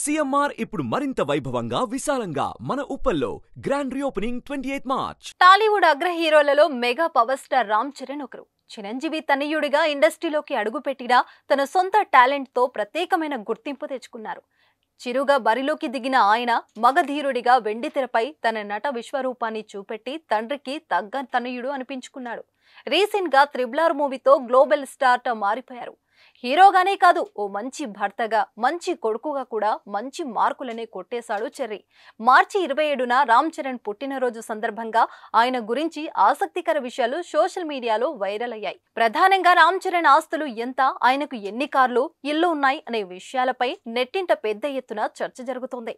CMR ఇప్పుడు మరింత వైభవంగా విశాలంగా మన ఉప్పల్లో grand reopening twenty eighth March Tollywood అగ్ర హీరోలలో mega power star Ram Charan ఒకరు చిరంజీవి తనయుడిగా ఇండస్ట్రీలోకి అడుగుపెట్టిన తన సొంత టాలెంట్ తో ప్రత్యేకమైన గుర్తింపు తెచ్చుకున్నారు చిరుగా బరిలోకి దిగిన ఆయన మగధీరుడిగా వెండితెరపై తన నట విశ్వరూపాన్ని చూపెట్టి తండ్రికి తగ్గ తనయుడు అనిపించుకున్నాడు రీసెంట్ గా త్రిబ్లార్ మూవీతో గ్లోబల్ స్టార్ట మారిపోయారు హీరోగానే కాదు ఓ మంచి భర్తగా మంచి కొడుకుగా కూడా మంచి మార్కులనే కొట్టేశాడు చెర్రి మార్చి ఇరవై ఏడున రామ్ చరణ్ పుట్టినరోజు సందర్భంగా ఆయన గురించి ఆసక్తికర విషయాలు సోషల్ మీడియాలో వైరల్ అయ్యాయి ప్రధానంగా రామ్ చరణ్ ఆస్తులు ఎంత ఆయనకు ఎన్ని కార్లు ఇల్లు ఉన్నాయి అనే విషయాలపై నెట్టింట పెద్ద ఎత్తున చర్చ జరుగుతోంది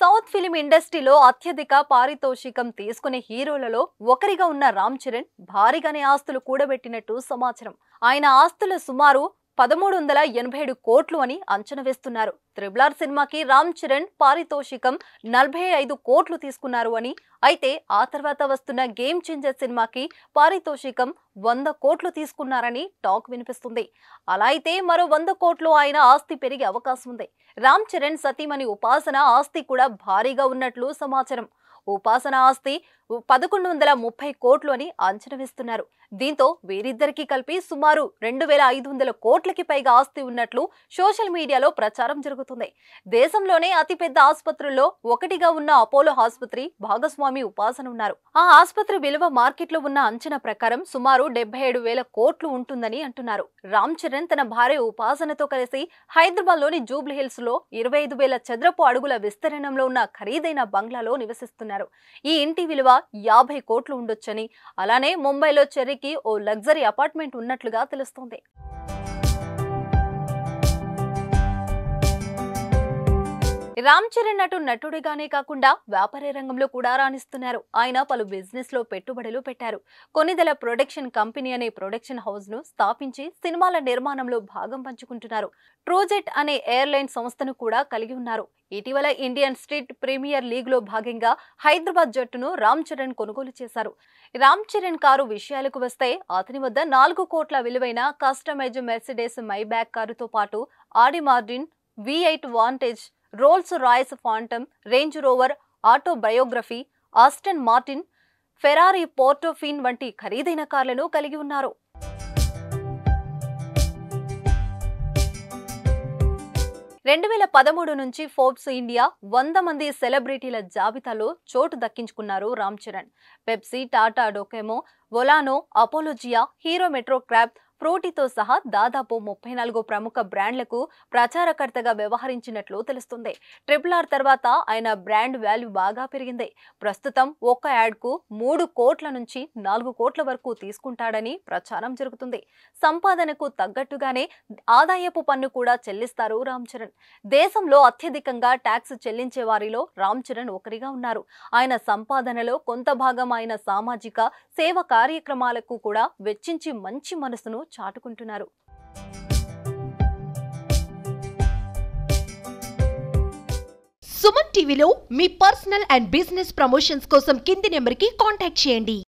సౌత్ ఫిలిం ఇండస్ట్రీలో అత్యధిక పారితోషికం తీసుకునే హీరోలలో ఒకరిగా ఉన్న రామ్ చరణ్ భారీగానే ఆస్తులు కూడబెట్టినట్టు సమాచారం ఆయన ఆస్తుల సుమారు పదమూడు వందల ఎనభై ఏడు కోట్లు అని అంచనా వేస్తున్నారు త్రిబులార్ సినిమాకి రామ్ చరణ్ పారితోషికం నలభై ఐదు కోట్లు తీసుకున్నారు అని అయితే ఆ తర్వాత వస్తున్న గేమ్ చేంజర్ సినిమాకి పారితోషికం వంద కోట్లు తీసుకున్నారని టాక్ వినిపిస్తుంది అలా అయితే మరో వంద కోట్లు ఆయన ఆస్తి పెరిగే అవకాశం ఉంది రామ్ చరణ్ సతీమణి ఉపాసన ఆస్తి కూడా భారీగా ఉన్నట్లు సమాచారం ఉపాసన ఆస్తి పదకొండు వందల ముప్పై కోట్లు అని అంచనా వేస్తున్నారు దీంతో వీరిద్దరికీ కలిపి సుమారు రెండు వేల ఐదు వందల కోట్లకి పైగా ఆస్తి ఉన్నట్లు సోషల్ మీడియాలో ప్రచారం జరుగుతుంది దేశంలోనే అతిపెద్ద ఆసుపత్రుల్లో ఒకటిగా ఉన్న అపోలో ఆసుపత్రి భాగస్వామి ఉపాసన ఉన్నారు ఆ ఆసుపత్రి విలువ మార్కెట్లో ఉన్న అంచనా ప్రకారం సుమారు డెబ్బై ఏడు వేల కోట్లు ఉంటుందని అంటున్నారు రామ్ చరణ్ తన భార్య ఉపాసనతో కలిసి హైదరాబాద్ లోని జూబ్లీ హిల్స్ లో ఇరవై ఐదు వేల చదరపు అడుగుల విస్తీర్ణంలో ఉన్న ఖరీదైన బంగ్లాలో నివసిస్తున్నారు ఈ ఇంటి విలువ యాభై కోట్లు ఉండొచ్చని అలానే ముంబైలో చెర్రీ ఓ లగ్జరీ అపార్ట్మెంట్ ఉన్నట్లుగా తెలుస్తోంది రామ్ చరణ్ నటు నటుడిగానే కాకుండా వ్యాపార రంగంలో కూడా రాణిస్తున్నారు ఆయన పలు బిజినెస్ లో పెట్టుబడులు పెట్టారు కొనిదల ప్రొడక్షన్ కంపెనీ అనే ప్రొడక్షన్ హౌస్ ను స్థాపించి సినిమాల నిర్మాణంలో భాగం పంచుకుంటున్నారు ట్రోజెట్ అనే ఎయిర్లైన్ సంస్థను కూడా కలిగి ఉన్నారు ఇటీవల ఇండియన్ స్ట్రీట్ ప్రీమియర్ లీగ్లో భాగంగా హైదరాబాద్ జట్టును రామ్ చరణ్ కొనుగోలు చేశారు రామ్ చరణ్ కారు విషయాలకు వస్తే అతని వద్ద నాలుగు కోట్ల విలువైన కస్టమైజ్ మెర్సిడెస్ మైబ్యాక్ కారుతో పాటు Audi Martin V eight Vantage Rolls Royce Phantom Range Rover autobiography Aston Martin Ferrari Portofino వంటి ఖరీదైన కార్లను కలిగి ఉన్నారు రెండు వేల పదమూడు నుంచి ఫోర్బ్స్ ఇండియా వంద మంది సెలబ్రిటీల జాబితాలో చోటు దక్కించుకున్నారు రామ్ చరణ్ పెప్సీ టాటా డొకెమో వొలానో అపోలోజియా హీరో మెట్రో క్రాబ్ ప్రోటీతో సహా దాదాపు ముప్పై నాలుగు ప్రముఖ బ్రాండ్లకు ప్రచారకర్తగా వ్యవహరించినట్లు తెలుస్తుంది ట్రిపుల్ ఆర్ తర్వాత ఆయన బ్రాండ్ వాల్యూ బాగా పెరిగింది ప్రస్తుతం ఒక్క యాడ్కు మూడు కోట్ల నుంచి నాలుగు కోట్ల వరకు తీసుకుంటాడని ప్రచారం జరుగుతుంది సంపాదనకు తగ్గట్టుగానే ఆదాయపు పన్ను కూడా చెల్లిస్తారు రామ్ చరణ్ దేశంలో అత్యధికంగా ట్యాక్స్ చెల్లించే వారిలో రామ్ చరణ్ ఒకరిగా ఉన్నారు ఆయన సంపాదనలో కొంత భాగం ఆయన సామాజిక సేవ కార్యక్రమాలకు కూడా వెచ్చించి మంచి మనసును చాటుకుంటున్నారు సుమన్ టీవీలో మీ పర్సనల్ అండ్ బిజినెస్ ప్రమోషన్స్ కోసం కింది నెంబర్కి కాంటాక్ట్ చేయండి